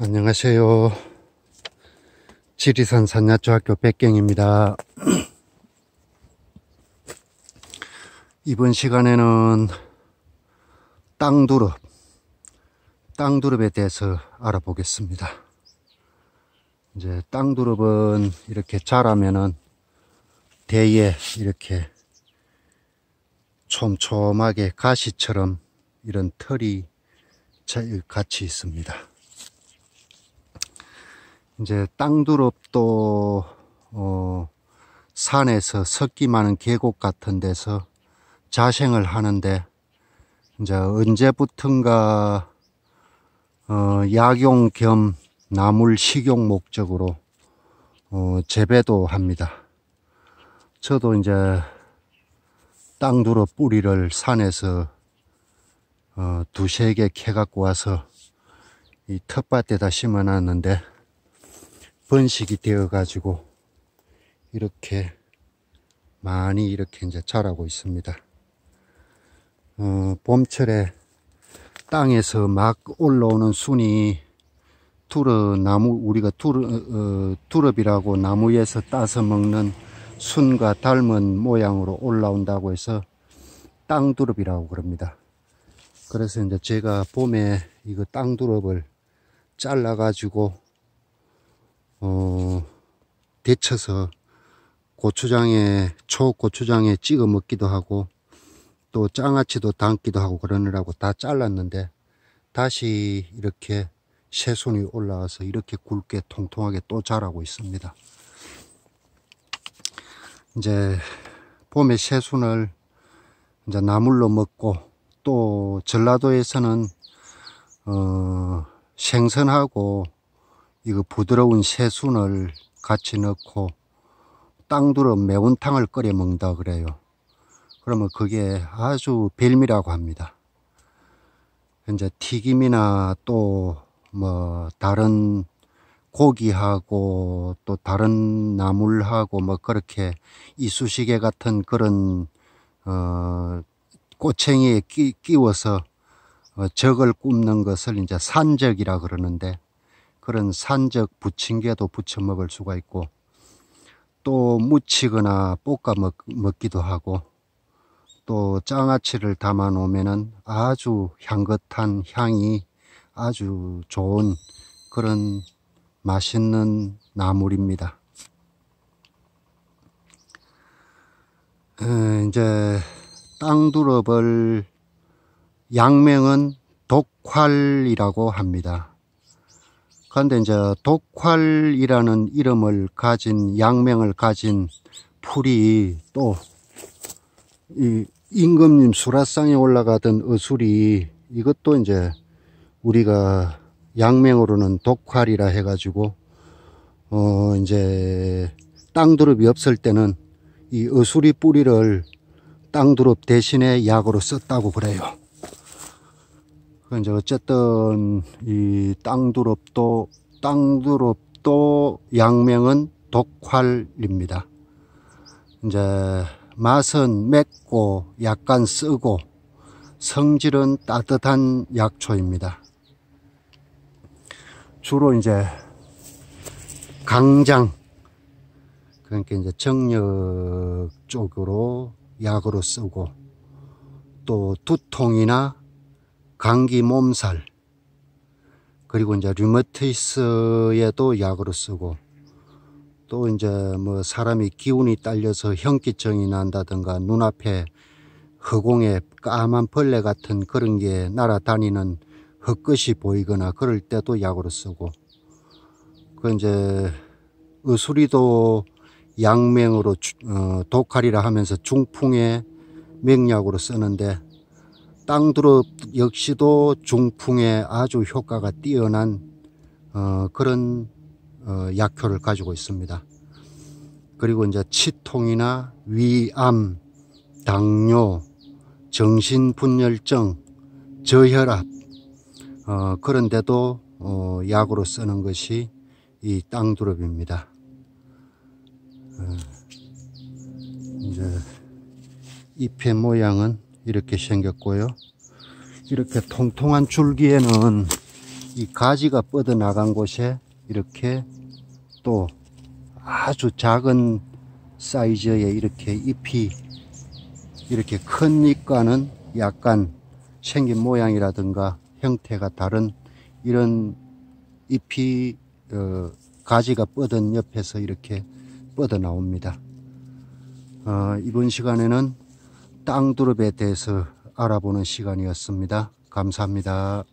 안녕하세요. 지리산 산야초학교 백경입니다. 이번 시간에는 땅두릅, 땅두릅에 대해서 알아보겠습니다. 이제 땅두릅은 이렇게 자라면은 대에 이렇게 촘촘하게 가시처럼 이런 털이 같이 있습니다. 이제 땅두릅도 어, 산에서 석기 많은 계곡 같은 데서 자생을 하는데 이제 언제부턴가 어, 약용 겸 나물 식용 목적으로 어, 재배도 합니다. 저도 이제 땅두러 뿌리를 산에서 어, 두세 개 캐갖고 와서 이 텃밭에다 심어놨는데 번식이 되어 가지고 이렇게 많이 이렇게 이제 자라고 있습니다. 어, 봄철에 땅에서 막 올라오는 순이 두릅 나무 우리가 두릅 어, 두릅이라고 어, 나무에서 따서 먹는 순과 닮은 모양으로 올라온다고 해서 땅두릅이라고 그럽니다. 그래서 이제 제가 봄에 이거 땅두릅을 잘라 가지고 어, 데쳐서 고추장에 초고추장에 찍어 먹기도 하고 또 장아찌도 담기도 하고 그러느라고 다 잘랐는데 다시 이렇게 새순이 올라와서 이렇게 굵게 통통하게 또 자라고 있습니다. 이제 봄에 새순을 이제 나물로 먹고 또 전라도에서는 어, 생선하고 이거 부드러운 새순을 같이 넣고 땅두러 매운탕을 끓여 먹는다 그래요. 그러면 그게 아주 별미라고 합니다. 이제 튀김이나 또 뭐 다른 고기하고 또 다른 나물하고 뭐 그렇게 이쑤시개 같은 그런 어 꼬챙이에 끼, 끼워서 어 적을 굽는 것을 이제 산적이라 그러는데 그런 산적 부침개도 부쳐 먹을 수가 있고 또 무치거나 볶아 먹, 먹기도 하고 또 장아찌를 담아 놓으면 아주 향긋한 향이 아주 좋은 그런 맛있는 나물입니다. 어, 이제 땅두릅을 양명은 독활이라고 합니다. 그런데 이제 독활이라는 이름을 가진 양명을 가진 풀이 또이 임금님 수라상에 올라가던 어술이 이것도 이제 우리가 양명으로는 독활이라 해가지고 어 이제 땅두릅이 없을 때는 이 어수리 뿌리를 땅두릅 대신에 약으로 썼다고 그래요. 그 이제 어쨌든 이 땅두릅도 땅두릅도 양명은 독활입니다. 이제 맛은 맵고 약간 쓰고 성질은 따뜻한 약초입니다. 주로 이제 강장 그러니까 이제 정력 쪽으로 약으로 쓰고 또 두통이나 감기 몸살 그리고 이제 류머티스에도 약으로 쓰고 또 이제 뭐 사람이 기운이 딸려서 현기증이 난다든가 눈앞에 허공에 까만 벌레 같은 그런 게 날아다니는 헛것이 보이거나 그럴 때도 약으로 쓰고 그 이제 의수리도 양맹으로 어, 독할이라 하면서 중풍에 맹약으로 쓰는데 땅두릅 역시도 중풍에 아주 효과가 뛰어난 어, 그런 어, 약효를 가지고 있습니다. 그리고 이제 치통이나 위암, 당뇨, 정신분열증, 저혈압 어, 그런데도 어, 약으로 쓰는 것이 이 땅두릅입니다. 어, 이제 잎의 모양은 이렇게 생겼고요. 이렇게 통통한 줄기에는 이 가지가 뻗어나간 곳에 이렇게 또 아주 작은 사이즈의 이렇게 잎이 이렇게 큰 잎과는 약간 생긴 모양이라든가 형태가 다른 이런 잎이 어, 가지가 뻗은 옆에서 이렇게 뻗어 나옵니다. 어, 이번 시간에는 땅두릅에 대해서 알아보는 시간이었습니다. 감사합니다.